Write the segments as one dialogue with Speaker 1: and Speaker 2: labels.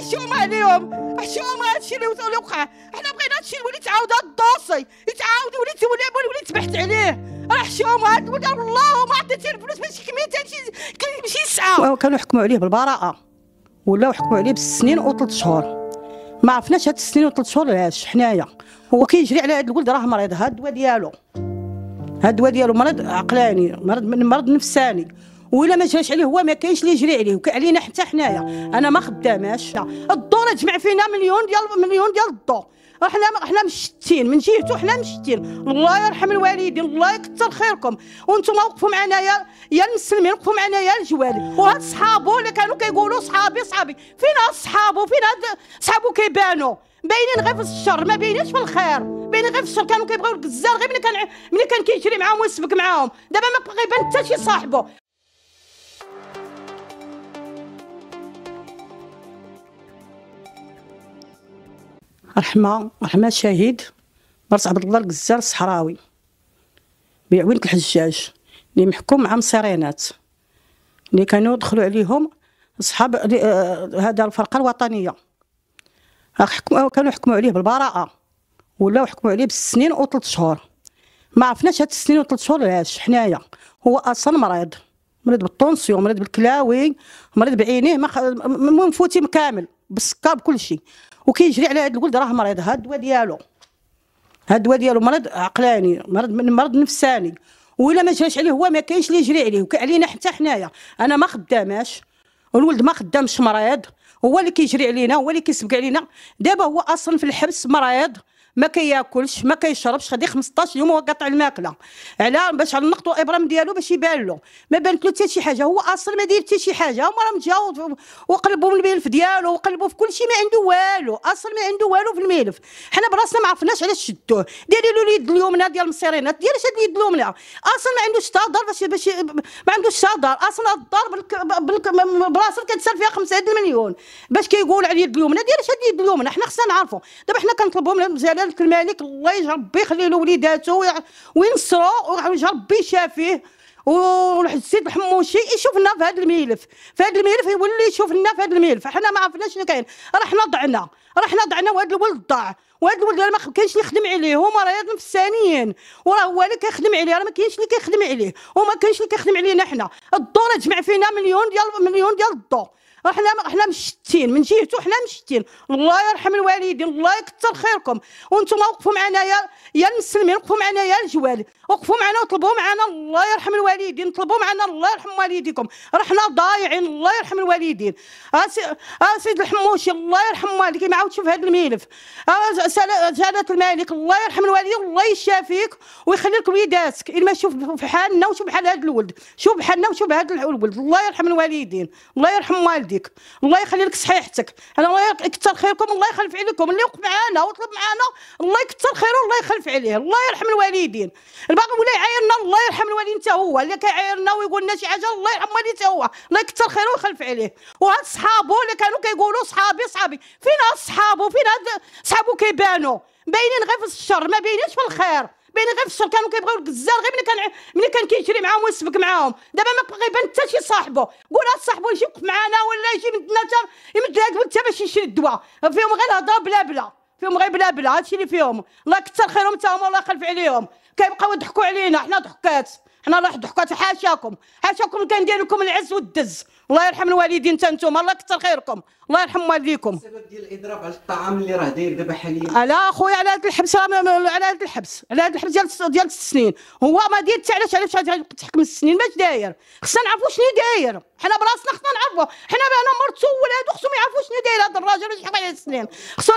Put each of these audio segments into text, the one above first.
Speaker 1: حشومه عليهم حشومه هادشي اللي وصل وقع حنا بغينا هادشي يولي تعاود هاد الدوسي يتعاود يولي تولي يولي تبحث عليه راه حشومه هاد الولد والله ما عطيتش الفلوس باش كميه هادشي كيمشي يسعى كانوا حكموا عليه بالبراءه ولاو حكموا عليه بالسنين وثلاث شهور ما عرفناش هاد السنين وثلاث شهور علاش حنايا هو كيجري على هاد الولد راه مريض هاد الدواء ديالو هاد الدواء ديالو مرض عقلاني مرض مرض نفساني ولا ما جاش عليه هو ما كاينش اللي يجري عليه علينا حتى حنايا انا ما خداماش الضو جمع فينا مليون ديال مليون ديال الضو احنا احنا مشتين من جهته حنا مشتين الله يرحم الوالدين الله يكثر خيركم وانتم وقفوا معنا يا يا المسلمين وقفوا معنا يا الجوالي وهاد صحابو اللي كانوا كيقولوا صحابي صحابي فين هاد صحابو فين هاد صحابو كيبانوا باينين غير في الشر ما باينينش في الخير باينين غير في الشر كانوا كيبغيو الكزار غير ملي كان ملي كان كيجري معاهم ويسبك معاهم دابا ما بقى يبان حتى شي صاحبه رحمه رحمه شهيد مرت عبد الله القزار الصحراوي بيعوين الحجاج اللي محكوم عام سيرينات اللي كانوا دخلوا عليهم اصحاب آه، هذا الفرقه الوطنيه كانوا حكموا عليه بالبراءه ولاو حكموا عليه بالسنين وثلاث شهور ما عرفناش هاد السنين وثلاث شهور علاش حنايا هو اصلا مريض مريض بالطونسيو مريض بالكلاوي مريض بعينيه ما خ... منفوتي كامل بالسكر بكل شيء وكيجري على هذا الولد راه مريض هاد الدواء ديالو هاد الدواء ديالو مرض عقلاني مرض مرض نفساني وإلا ما جاش عليه هو ما كاينش اللي يجري عليه علينا حتى حنايا انا ما خداماش والولد ما خدامش مريض هو اللي كيجري علينا هو اللي كيسبق علينا دابا هو اصلا في الحبس مريض ما كياكلش ما كيشربش غادي 15 يوم هو قاطع الماكله على باش نقطوا الابرام ديالو باش يبان له ما بانت له حتى شي حاجه هو اصلا ما داير حتى شي حاجه هما راهم جاو وقلبوا من الملف ديالو وقلبوا في كل شيء ما عنده والو اصلا ما عنده والو في الملف حنا براسنا ما عرفناش علاش شدوه ديري له اليد اليمنى ديال المصيرينات ديري شاد اليد اليمنى اصلا ما عندوش دار باش باش ما عندوش دار اصلا الدار براسه كتسال فيها 5 مليون باش كيقول على اليد اليمنى داير شاد اليد اليمنى حنا خصنا نعرفوا دابا حنا كنطلبوا من على الملك يعني الله يجعل ربي يخلي له وليداته وينصرو ويجعل ربي يشافيه السيد الحموشي يشوف لنا في هذا الملف في هذا الملف يولي يشوف لنا في هذا الملف حنا ما عرفناش شنو كاين راه حنا ضعنا راه حنا ضعنا وهذا الولد ضاع وهذا الولد ما كاينش اللي يخدم عليه هما راه نفسانيين وراه هو اللي كيخدم عليه راه ما كاينش اللي كيخدم عليه وما كاينش اللي كيخدم علينا حنا الضو جمع فينا مليون ديال مليون ديال الضو احنا احنا مشتين من جهته احنا مشتين الله يرحم الوالدين الله يكثر خيركم وانتم وقفوا معنا يا يا المسلمين وقفوا معنا يا الجوال وقفوا معنا وطلبوا معنا الله يرحم الوالدين طلبوا معنا الله يرحم والديكم رحنا ضايعين الله يرحم الوالدين اسيد آه، آه، الحموشي الله يرحم والديك ما عاود تشوف هذا الملف جلالة آه، الملك الله يرحم الوالدين الله يشافيك ويخلي لك وليداتك ما شوف بحالنا وشوف بحال هذا الولد شوف بحالنا وشوف هذا الولد الله يرحم الوالدين الله يرحم والديك يهديك الله يخلي لك صحيحتك انا الله يكثر خيركم الله يخلف عليكم اللي وقف معانا وطلب معانا الله يكثر خيره الله يخلف عليه الله يرحم الوالدين الباقي ولا يعايرنا الله يرحم الوالدين حتى هو اللي كيعايرنا ويقول لنا شي حاجه الله يرحم الوالدين حتى هو الله يكثر خيره ويخلف عليه وهاد صحابو اللي كانوا كيقولوا صحابي صحابي فين هاد صحابو فين هاد صحابو كيبانوا باينين غير في الشر ما باينينش في الخير باين غير في الشر كانوا كيبغيو الكزار غير ملي كان ملي كان كيشري معاهم ويسبك معاهم دابا ما بقى غير حتى شي صاحبو قول هاد صاحبو يجي يوقف معانا ولا يجي يمد حتى يمد لك قبل باش يشري الدواء فيهم غير الهضره بلا بلا فيهم غير بلا بلا هادشي اللي فيهم الله يكثر خيرهم حتى هما الله يخلف عليهم كيبقاو يضحكوا علينا حنا ضحكات حنا راح ضحكات حاشاكم حاشاكم كندير لكم العز والدز الله يرحم الوالدين حتى نتوما الله يكثر خيركم الله يرحم والديكم السبب ديال الاضراب على الطعام اللي راه داير دابا حاليا لا خويا على هذا الحبس على هذا الحبس على هذا الحبس ديال ديال السنين هو ما حتى علاش علاش تحكم السنين باش داير خصنا نعرفوا شنو داير حنا براسنا خصنا نعرفوا حنا انا مرتو ولادو خصهم يعرفوا شنو داير هذا الراجل واش حكم عليه سنين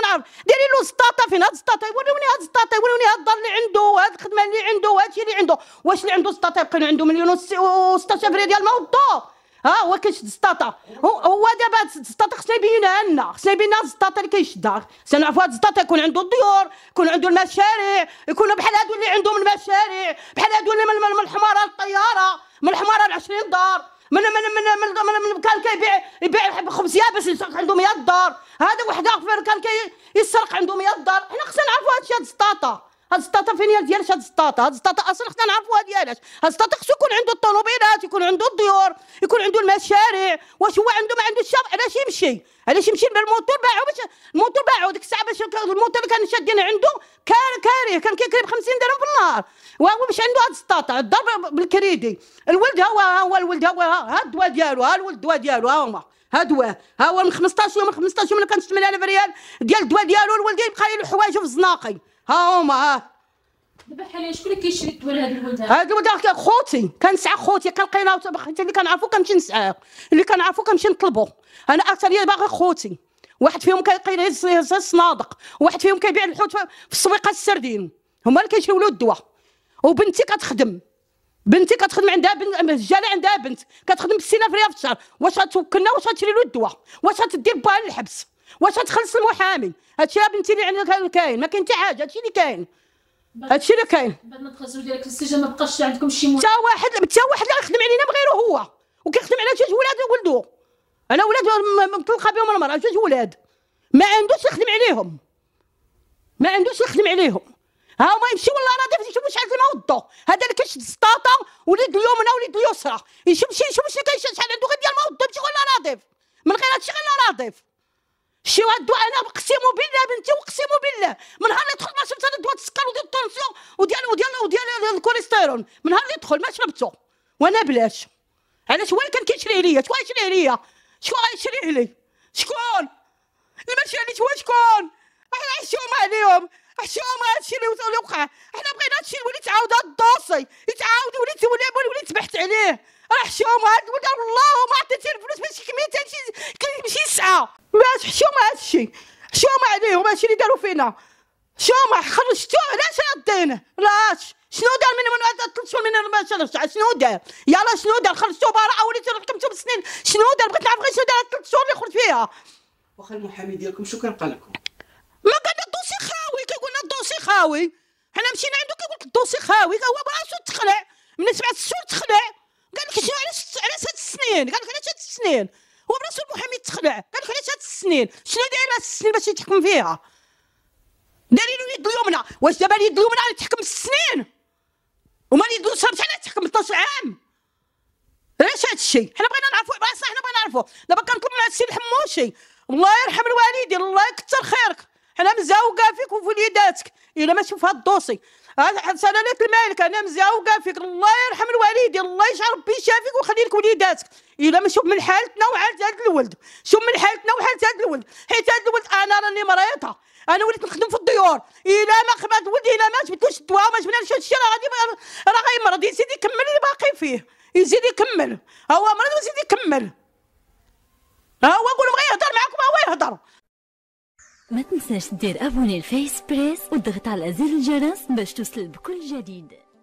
Speaker 1: نعرف ديري له زطاطه فين هاد الزطاطه يوروني هاد الزطاطه يوروني هاد الدار اللي عنده هاد الخدمه اللي عنده هادشي اللي عنده واش اللي عنده زطاطه المواثقين عنده مليون و 16 ريال موضوع ها هو كيشد زطاطة هو دابا هاد الزطاطة خصنا يبينها لنا خصنا يبينها الزطاطة اللي كيشدها خصنا نعرفوا هاد الزطاطة يكون عنده الديور يكون عنده المشاريع يكونوا بحال هادو اللي عندهم المشاريع بحال هادو اللي من, من الحمارة للطيارة من الحمارة ل 20 دار من من من من من, من كان كيبيع يبيع خبز باش يسرق عنده 100 دار هذا واحد اخر كان كيسرق عنده 100 دار حنا خصنا نعرفوا هادشي هاد الزطاطة هاد السطاطه فين هي ديالش هاد السطاطه هاد السطاطه اصلا خصنا نعرفوها ديالاش هاد السطاطه خصو يكون عنده الطوموبيلات يكون عنده الديور يكون عنده المشاريع واش هو عنده ما عنده الشاب علاش يمشي علاش يمشي بالموتور باعو باش الموتور باعو ديك الساعه باش الموتور اللي كان شادين عنده كان كاره كان كيكري ب 50 درهم في النهار وهو باش عنده هاد السطاطه الدار بالكريدي الولد هو ها هو الولد هو ها الدواء ديالو ها الولد الدواء ديالو ها هما ها دواه ها هو من 15 يوم من 15 يوم اللي كان 8000 ريال ديال الدواء ديالو الولد يبقى يلوح حوايجه في الزناقي ها هما ها دابا حاليا شكون اللي كيشري الدواء لهاد الولد هاد الولد خوتي كنسعى خوتي كنلقينا حتى اللي كنعرفو كنمشي نسعاه اللي كنعرفو كنمشي نطلبو انا اكثريه باغي خوتي واحد فيهم كيقيل يهز الصنادق واحد فيهم كيبيع الحوت في السويقه السردين هما اللي كيشريو له الدواء وبنتي كتخدم بنتي كتخدم عندها بنت الجاله عندها بنت كتخدم ب 60 ريال في الشهر واش غتوكلنا واش غتشري له الدواء واش غتدير بها للحبس واش تخلص المحامي هادشي راه بنتي اللي عندك كاين ما كاين حتى حاجه هادشي اللي كاين هادشي اللي كاين بعد ما تخرجوا ديالك في السجن ما بقاش عندكم شي حتى واحد حتى واحد اللي غيخدم علينا بغيره هو وكيخدم على جوج ولاد ولدو انا ولاد مطلقه بهم المراه جوج ولاد ما عندوش يخدم عليهم ما عندوش يخدم عليهم ها هما يمشيو للانظيف يشوفوا شحال الماء وضو هذا اللي كيشد السطاطه وليد اليمنى وليد اليسرى يشوف شي يشوف شي كيشد شحال عنده غير ديال الماء وضو يمشيو للانظيف من غير هادشي غير الانظيف شي واحد انا اقسم بالله بنتي اقسم بالله من نهار اللي دخل ما شفت انا دواء السكر وديال الطونسيون وديال وديال وديال الكوليسترول من نهار اللي دخل ما شربته وانا بلاش علاش هو اللي كان كيشريه ليا شكون يشري ليا شكون غيشري لي شكون اللي ماشي عليك هو شكون احنا عشوم عليهم عشوم هادشي اللي اللي وقع احنا بغينا هادشي يولي تعاود هاد الدوسي يتعاود وليت ولي ولي تبحت عليه راه حشوم هاد والله ما عطيتي الفلوس ماشي كمية شي كيمشي ساعة باش حشومه هذا الشيء حشومه عليهم هادشي اللي داروا فينا حشومه خرجتوه علاش ردينه علاش شنو دار من من ثلاث شهور من ما شرفش شنو دار يلا شنو دار خرجتو براءه وليت رقم ثمان سنين شنو دار بغيت نعرف غير شنو دار ثلاث شهور اللي خرج فيها واخا المحامي ديالكم شو كان قال لكم ما قال الدوسي خاوي كيقول لنا الدوسي خاوي حنا مشينا عندو كيقول لك الدوسي خاوي هو براسو تخلع من سبعة شهور تخلع قال لك شنو علاش علاش هاد السنين قال لك علاش هاد السنين هو براسو المحامي تخلع قال لك علاش هاد السنين شنو داير هاد السنين باش يتحكم فيها دايرين اليد اليمنى واش دابا اليد اليمنى غادي تحكم السنين وما اليد اليسرى بشحال تحكم 12 عام علاش هاد الشيء حنا بغينا نعرفوا بصح حنا بغينا نعرفوا دابا كنطلب من هاد السي الحموشي الله يرحم الوالدين الله يكثر خيرك حنا مزاوقه فيك وفي وليداتك الا ما شوف هاد الدوسي هاد سلالة المالك انا مزاوقه فيك الله يرحم الوالدين الله يجعل ربي يشافيك ويخلي لك وليداتك الا ما شوف من حالتنا وحاله هذا الولد شوف من حالتنا وحاله هذا الولد حيت هذا الولد انا راني مريضه انا وليت نخدم في الديور الا ما خبات ولدي الا ما جبتلوش الدواء وما هذا الشيء راه غادي راه غيمرض يزيد يكمل اللي باقي فيه يزيد يكمل هو مرض ويزيد يكمل ها هو نقول بغى يهضر معاكم هو يهضر ما تنساش دير ابوني الفيس بريس وتضغط على زر الجرس باش توصل بكل جديد